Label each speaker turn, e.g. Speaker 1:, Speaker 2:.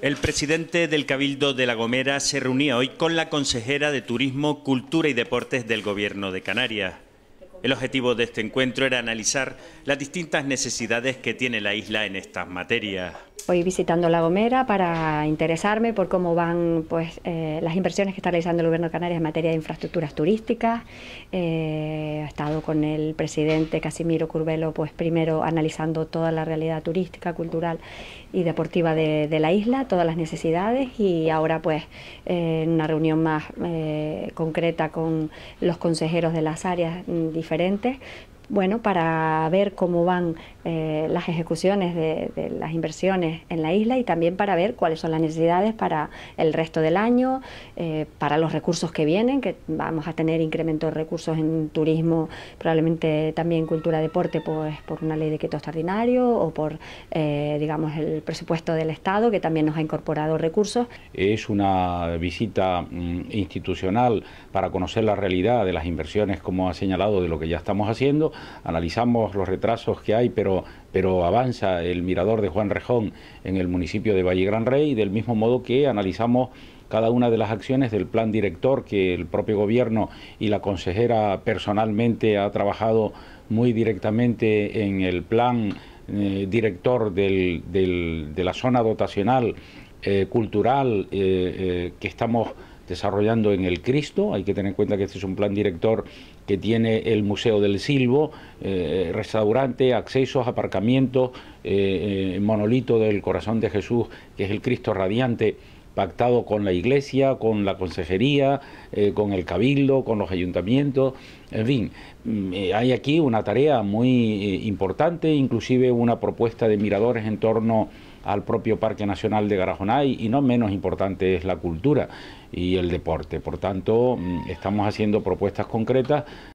Speaker 1: El presidente del Cabildo de La Gomera se reunía hoy con la consejera de Turismo, Cultura y Deportes del Gobierno de Canarias. El objetivo de este encuentro era analizar las distintas necesidades que tiene la isla en estas materias.
Speaker 2: Voy visitando La Gomera para interesarme por cómo van pues, eh, las inversiones que está realizando el Gobierno de Canarias en materia de infraestructuras turísticas. Eh, he estado con el presidente Casimiro Curbelo, pues primero analizando toda la realidad turística, cultural y deportiva de, la isla, todas las necesidades y ahora pues en una reunión más eh, concreta con los consejeros de las áreas mm, diferentes bueno, para ver cómo van eh, las ejecuciones de, las inversiones en la isla y también para ver cuáles son las necesidades para el resto del año, eh, para los recursos que vienen, que vamos a tener incremento de recursos en turismo, probablemente también cultura, deporte, pues por una ley de quito extraordinario o por, eh, digamos, el presupuesto del Estado, que también nos ha incorporado recursos.
Speaker 3: Es una visita mm, institucional para conocer la realidad de las inversiones, como ha señalado, de lo que ya estamos haciendo analizamos los retrasos que hay, pero, pero avanza el mirador de Juan Rejón en el municipio de Valle Gran Rey, del mismo modo que analizamos cada una de las acciones del plan director que el propio gobierno y la consejera personalmente ha trabajado muy directamente en el plan eh, director de la zona dotacional eh, cultural eh, que estamos desarrollando en el Cristo. Hay que tener en cuenta que este es un plan director que tiene el Museo del Silbo, eh, restaurante, accesos, aparcamiento, eh, eh, monolito del corazón de Jesús, que es el Cristo radiante pactado con la iglesia, con la consejería, eh, con el cabildo, con los ayuntamientos, en fin, mm, eh, hay aquí una tarea muy eh, importante, inclusive una propuesta de miradores en torno al propio Parque Nacional de Garajonay y no menos importante es la cultura y el deporte. Por tanto, mm, estamos haciendo propuestas concretas